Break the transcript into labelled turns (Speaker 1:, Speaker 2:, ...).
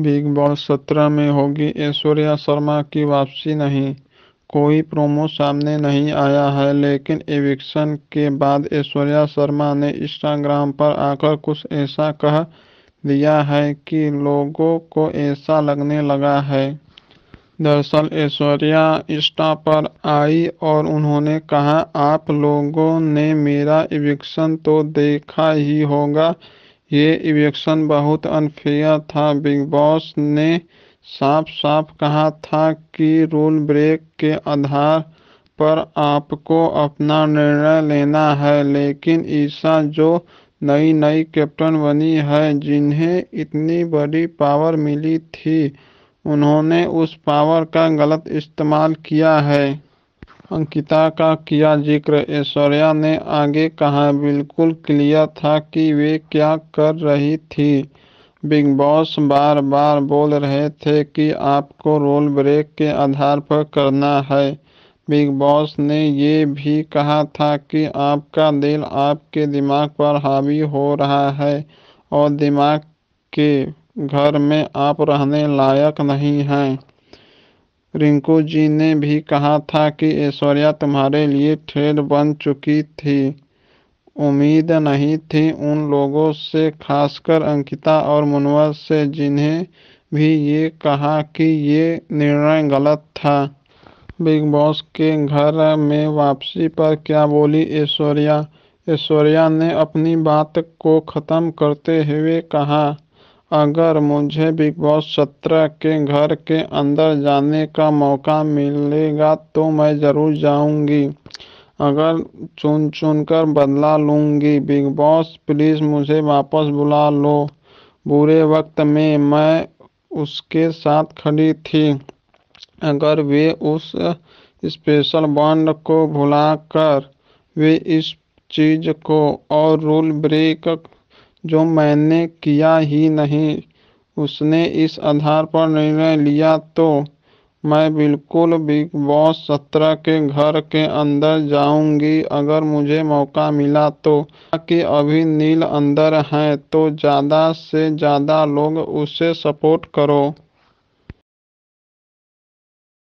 Speaker 1: big boss सत्रह में होगी ऐश्वर्या शर्मा की वापसी नहीं कोई प्रोमो सामने नहीं आया है लेकिन एविक्शन के बाद ऐश्वर्या शर्मा ने इंस्टाग्राम पर आकर कुछ ऐसा कह दिया है कि लोगों को ऐसा लगने लगा है दरअसल ऐश्वर्या इंस्टा पर आई और उन्होंने कहा आप लोगों ने मेरा एविक्शन तो देखा ही होगा ये इवेक्शन बहुत अनफेयर था बिग बॉस ने साफ साफ कहा था कि रूल ब्रेक के आधार पर आपको अपना निर्णय लेना है लेकिन ईशा जो नई नई कैप्टन बनी है जिन्हें इतनी बड़ी पावर मिली थी उन्होंने उस पावर का गलत इस्तेमाल किया है अंकिता का किया जिक्र ऐश्वर्या ने आगे कहा बिल्कुल क्लियर था कि वे क्या कर रही थी बिग बॉस बार बार बोल रहे थे कि आपको रोल ब्रेक के आधार पर करना है बिग बॉस ने ये भी कहा था कि आपका दिल आपके दिमाग पर हावी हो रहा है और दिमाग के घर में आप रहने लायक नहीं हैं रिंकू जी ने भी कहा था कि ऐश्वर्या तुम्हारे लिए ठेल बन चुकी थी उम्मीद नहीं थी उन लोगों से खासकर अंकिता और मुनवर से जिन्हें भी ये कहा कि ये निर्णय गलत था बिग बॉस के घर में वापसी पर क्या बोली ऐश्वर्या ऐश्वर्या ने अपनी बात को ख़त्म करते हुए कहा अगर मुझे बिग बॉस सत्रह के घर के अंदर जाने का मौका मिलेगा तो मैं ज़रूर जाऊंगी अगर चुन चुन कर बदला लूंगी बिग बॉस प्लीज़ मुझे वापस बुला लो बुरे वक्त में मैं उसके साथ खड़ी थी अगर वे उस स्पेशल बॉन्ड को भुला कर वे इस चीज़ को और रूल ब्रेक जो मैंने किया ही नहीं उसने इस आधार पर निर्णय लिया तो मैं बिल्कुल बिग बॉस सत्रह के घर के अंदर जाऊंगी अगर मुझे मौका मिला तो कि अभी नील अंदर हैं तो ज़्यादा से ज़्यादा लोग उसे सपोर्ट करो